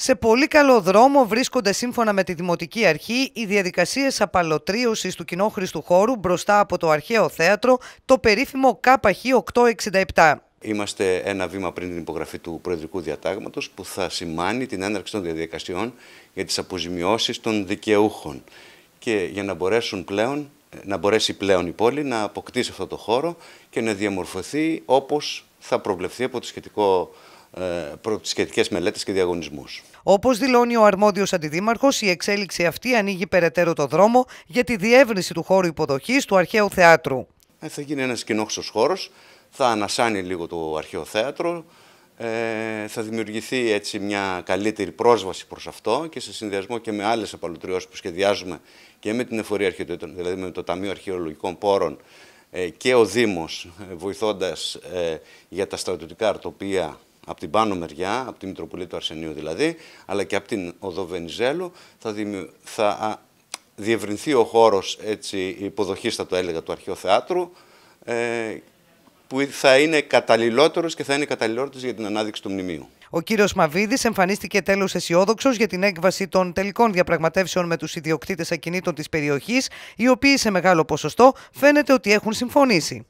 Σε πολύ καλό δρόμο βρίσκονται σύμφωνα με τη Δημοτική Αρχή οι διαδικασίες απαλωτρίωσης του κοινόχρηστου χώρου μπροστά από το αρχαίο θέατρο, το περίφημο KH867. Είμαστε ένα βήμα πριν την υπογραφή του Προεδρικού Διατάγματος που θα σημάνει την έναρξη των διαδικασιών για τις αποζημιώσεις των δικαιούχων και για να μπορέσουν πλέον να μπορέσει πλέον η πόλη να αποκτήσει αυτό το χώρο και να διαμορφωθεί όπως θα προβλεφθεί από το σχετικό ε, σχετικές μελέτες και διαγωνισμούς. Όπως δηλώνει ο αρμόδιος αντιδήμαρχος, η εξέλιξη αυτή ανοίγει περαιτέρω το δρόμο για τη διεύρυνση του χώρου υποδοχής του αρχαίου θεάτρου. Ε, θα γίνει ένας κοινόχρηστο χώρος, θα ανασάνει λίγο το αρχαίο θέατρο, ε, θα δημιουργηθεί έτσι μια καλύτερη πρόσβαση προς αυτό και σε συνδυασμό και με άλλες απαλωτριώσεις που σχεδιάζουμε και με την εφορία αρχαιοτήτων, δηλαδή με το Ταμείο Αρχαιολογικών Πόρων ε, και ο Δήμος ε, βοηθώντας για τα στρατιωτικά αρτοπία από την πάνω μεριά, από τη Μητροπολή του Αρσενίου δηλαδή, αλλά και από την Οδό Βενιζέλου, θα, θα διευρυνθεί ο χώρος έτσι, υποδοχής, θα το έλεγα, του Αρχαιοθεάτρου, ε, που θα είναι καταλληλότερος και θα είναι καταλληλότερος για την ανάδειξη του μνημείου. Ο κύριος Μαβίδη εμφανίστηκε τέλος αισιόδοξος για την έκβαση των τελικών διαπραγματεύσεων με τους ιδιοκτήτες ακινήτων της περιοχής, οι οποίοι σε μεγάλο ποσοστό φαίνεται ότι έχουν συμφωνήσει.